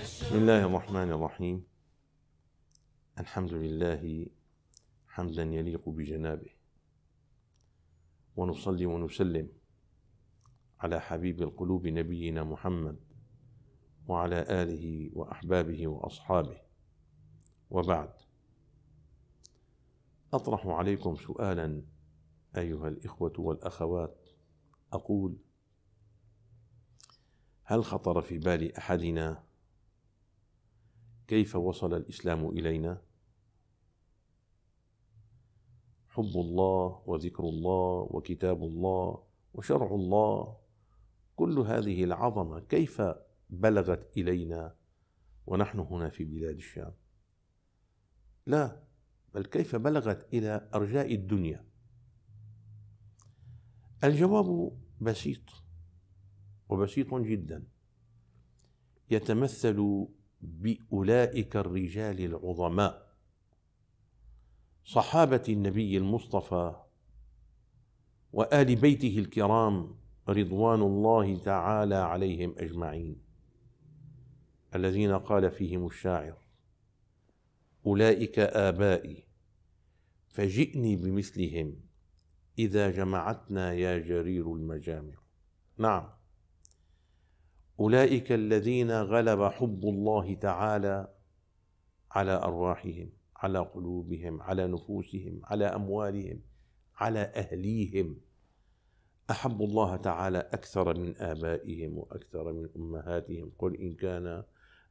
بسم الله الرحمن الرحيم الحمد لله حمدا يليق بجنابه ونصلي ونسلم على حبيب القلوب نبينا محمد وعلى آله وأحبابه وأصحابه وبعد أطرح عليكم سؤالا أيها الإخوة والأخوات أقول هل خطر في بال احدنا كيف وصل الاسلام الينا حب الله وذكر الله وكتاب الله وشرع الله كل هذه العظمه كيف بلغت الينا ونحن هنا في بلاد الشام لا بل كيف بلغت الى ارجاء الدنيا الجواب بسيط وبسيط جدا يتمثل باولئك الرجال العظماء صحابه النبي المصطفى وال بيته الكرام رضوان الله تعالى عليهم اجمعين الذين قال فيهم الشاعر اولئك ابائي فجئني بمثلهم اذا جمعتنا يا جرير المجامع نعم أولئك الذين غلب حب الله تعالى على أرواحهم على قلوبهم على نفوسهم على أموالهم على أهليهم أحبوا الله تعالى أكثر من آبائهم وأكثر من أمهاتهم قل إن كان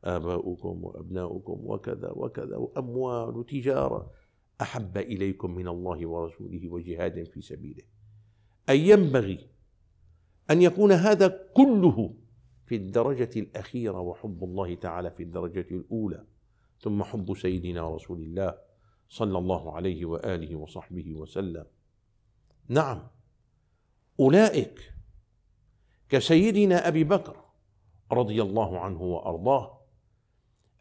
آباؤكم وأبناؤكم وكذا وكذا وأموال وتجارة أحب إليكم من الله ورسوله وجهاد في سبيله أي ينبغي أن يكون هذا كله في الدرجة الأخيرة وحب الله تعالى في الدرجة الأولى ثم حب سيدنا رسول الله صلى الله عليه وآله وصحبه وسلم نعم أولئك كسيدنا أبي بكر رضي الله عنه وأرضاه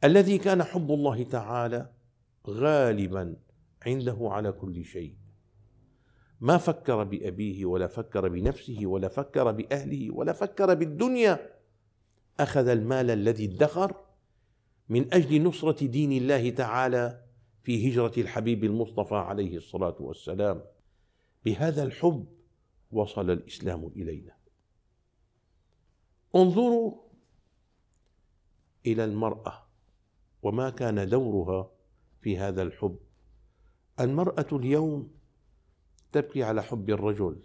الذي كان حب الله تعالى غالبا عنده على كل شيء ما فكر بأبيه ولا فكر بنفسه ولا فكر بأهله ولا فكر بالدنيا اخذ المال الذي ادخر من اجل نصره دين الله تعالى في هجره الحبيب المصطفى عليه الصلاه والسلام بهذا الحب وصل الاسلام الينا انظروا الى المراه وما كان دورها في هذا الحب المراه اليوم تبكي على حب الرجل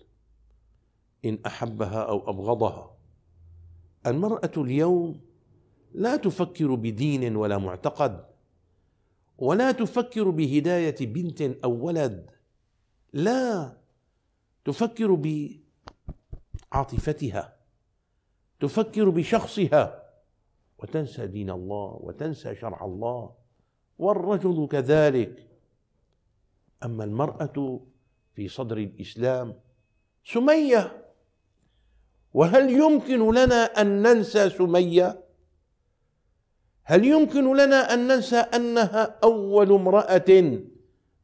ان احبها او ابغضها المرأة اليوم لا تفكر بدين ولا معتقد ولا تفكر بهداية بنت أو ولد لا تفكر بعاطفتها تفكر بشخصها وتنسى دين الله وتنسى شرع الله والرجل كذلك اما المراه في صدر الاسلام سميه وهل يمكن لنا أن ننسى سمية؟ هل يمكن لنا أن ننسى أنها أول امرأة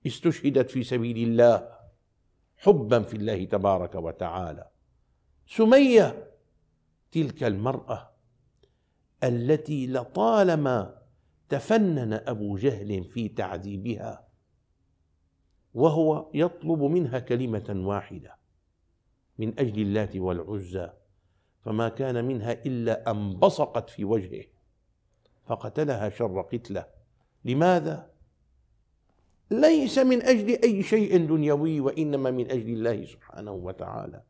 استشهدت في سبيل الله حبا في الله تبارك وتعالى سمية تلك المرأة التي لطالما تفنن أبو جهل في تعذيبها وهو يطلب منها كلمة واحدة من أجل اللات والعزى فما كان منها إلا أن بصقت في وجهه فقتلها شر قتله لماذا؟ ليس من أجل أي شيء دنيوي وإنما من أجل الله سبحانه وتعالى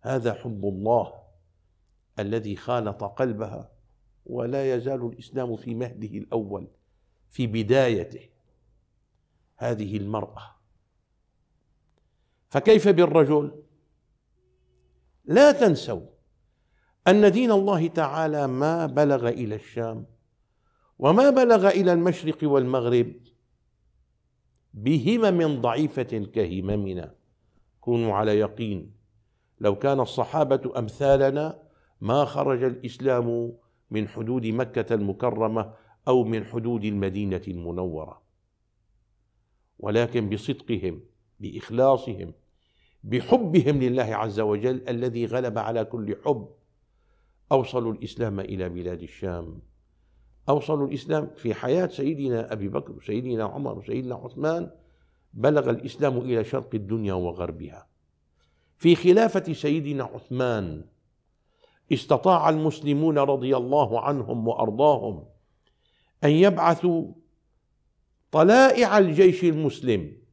هذا حب الله الذي خالط قلبها ولا يزال الإسلام في مهده الأول في بدايته هذه المرأة فكيف بالرجل؟ لا تنسوا أن دين الله تعالى ما بلغ إلى الشام وما بلغ إلى المشرق والمغرب بهمم ضعيفة كهممنا كونوا على يقين لو كان الصحابة أمثالنا ما خرج الإسلام من حدود مكة المكرمة أو من حدود المدينة المنورة ولكن بصدقهم بإخلاصهم بحبهم لله عز وجل الذي غلب على كل حب اوصلوا الاسلام الى بلاد الشام اوصلوا الاسلام في حياه سيدنا ابي بكر وسيدنا عمر وسيدنا عثمان بلغ الاسلام الى شرق الدنيا وغربها في خلافه سيدنا عثمان استطاع المسلمون رضي الله عنهم وارضاهم ان يبعثوا طلائع الجيش المسلم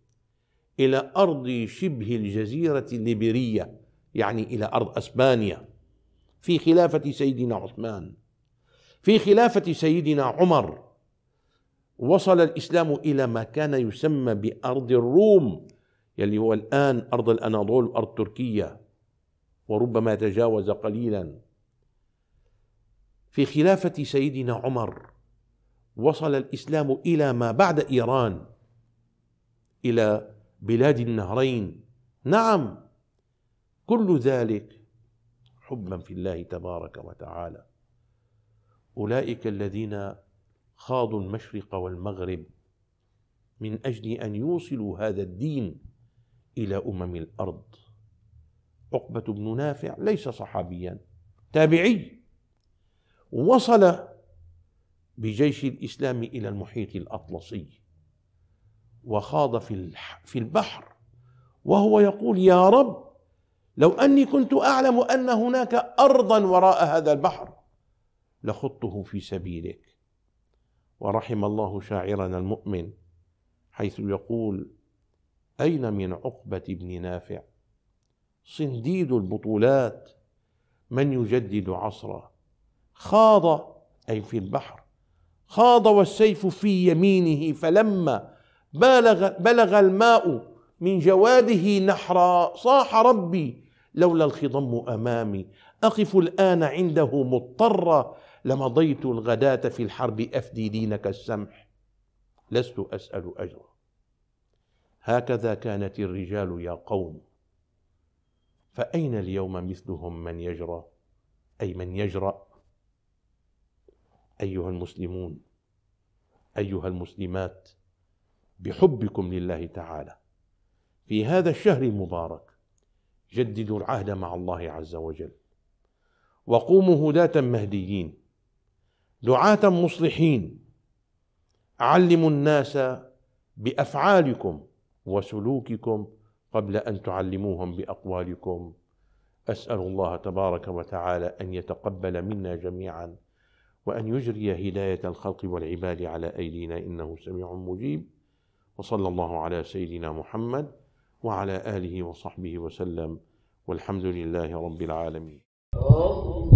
إلى أرض شبه الجزيرة الليبرية يعني إلى أرض أسبانيا في خلافة سيدنا عثمان في خلافة سيدنا عمر وصل الإسلام إلى ما كان يسمى بأرض الروم يلي هو الآن أرض الأناضول وأرض تركيا وربما تجاوز قليلا في خلافة سيدنا عمر وصل الإسلام إلى ما بعد إيران إلى بلاد النهرين نعم كل ذلك حبا في الله تبارك وتعالى اولئك الذين خاضوا المشرق والمغرب من اجل ان يوصلوا هذا الدين الى امم الارض عقبه بن نافع ليس صحابيا تابعي وصل بجيش الاسلام الى المحيط الاطلسي وخاض في في البحر وهو يقول يا رب لو اني كنت اعلم ان هناك ارضا وراء هذا البحر لخضته في سبيلك ورحم الله شاعرنا المؤمن حيث يقول اين من عقبه بن نافع صنديد البطولات من يجدد عصره خاض اي في البحر خاض والسيف في يمينه فلما بلغ, بلغ الماء من جواده نحرا صاح ربي لولا الخضم أمامي أقف الآن عنده مضطرا لمضيت الغداة في الحرب أفدي دينك السمح لست أسأل أجرا هكذا كانت الرجال يا قوم فأين اليوم مثلهم من يجرى أي من يجرأ أيها المسلمون أيها المسلمات بحبكم لله تعالى في هذا الشهر المبارك جددوا العهد مع الله عز وجل وقوموا هداة مهديين دعاة مصلحين علموا الناس بأفعالكم وسلوككم قبل أن تعلموهم بأقوالكم أسأل الله تبارك وتعالى أن يتقبل منا جميعا وأن يجري هداية الخلق والعباد على أيدينا إنه سميع مجيب وصلى الله على سيدنا محمد وعلى آله وصحبه وسلم والحمد لله رب العالمين